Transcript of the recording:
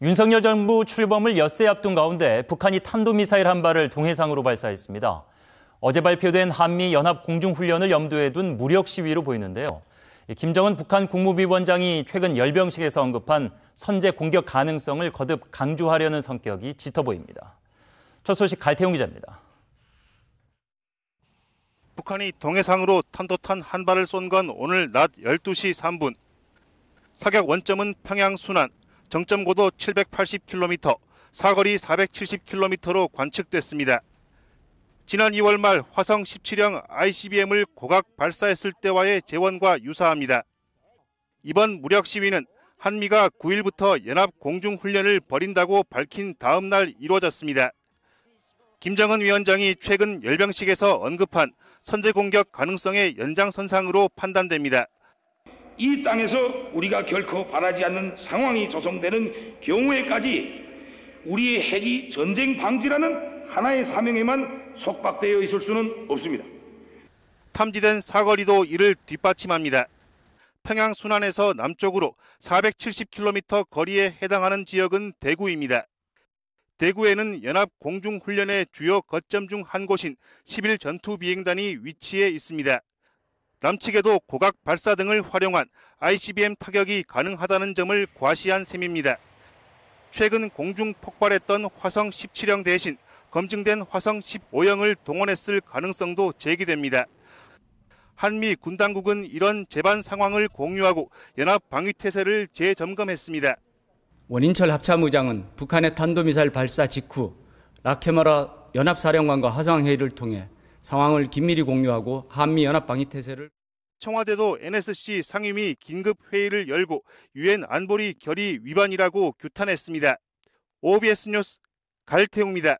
윤석열 정부 출범을 엿새 앞둔 가운데 북한이 탄도미사일 한 발을 동해상으로 발사했습니다. 어제 발표된 한미 연합 공중훈련을 염두에 둔 무력 시위로 보이는데요. 김정은 북한 국무위원장이 최근 열병식에서 언급한 선제 공격 가능성을 거듭 강조하려는 성격이 짙어 보입니다. 첫 소식 갈태용 기자입니다. 북한이 동해상으로 탄도탄 한 발을 쏜 건 오늘 낮 12시 3분. 사격 원점은 평양 순안, 정점 고도 780km, 사거리 470km로 관측됐습니다. 지난 2월 말 화성 17형 ICBM을 고각 발사했을 때와의 재원과 유사합니다. 이번 무력 시위는 한미가 9일부터 연합 공중훈련을 벌인다고 밝힌 다음 날 이루어졌습니다. 김정은 위원장이 최근 열병식에서 언급한 선제 공격 가능성의 연장선상으로 판단됩니다. 이 땅에서 우리가 결코 바라지 않는 상황이 조성되는 경우에까지 우리의 핵이 전쟁 방지라는 하나의 사명에만 속박되어 있을 수는 없습니다. 탐지된 사거리도 이를 뒷받침합니다. 평양 순안에서 남쪽으로 470km 거리에 해당하는 지역은 대구입니다. 대구에는 연합 공중훈련의 주요 거점 중 한 곳인 11 전투비행단이 위치해 있습니다. 남측에도 고각 발사 등을 활용한 ICBM 타격이 가능하다는 점을 과시한 셈입니다. 최근 공중 폭발했던 화성 17형 대신 검증된 화성 15형을 동원했을 가능성도 제기됩니다. 한미 군 당국은 이런 재반 상황을 공유하고 연합 방위 태세를 재점검했습니다. 원인철 합참의장은 북한의 탄도미사일 발사 직후 라케마라 연합사령관과 화상 회의를 통해 상황을 긴밀히 공유하고 한미 연합 방위 태세를 청와대도 NSC 상임위 긴급 회의를 열고 유엔 안보리 결의 위반이라고 규탄했습니다. OBS 뉴스 갈태웅입니다.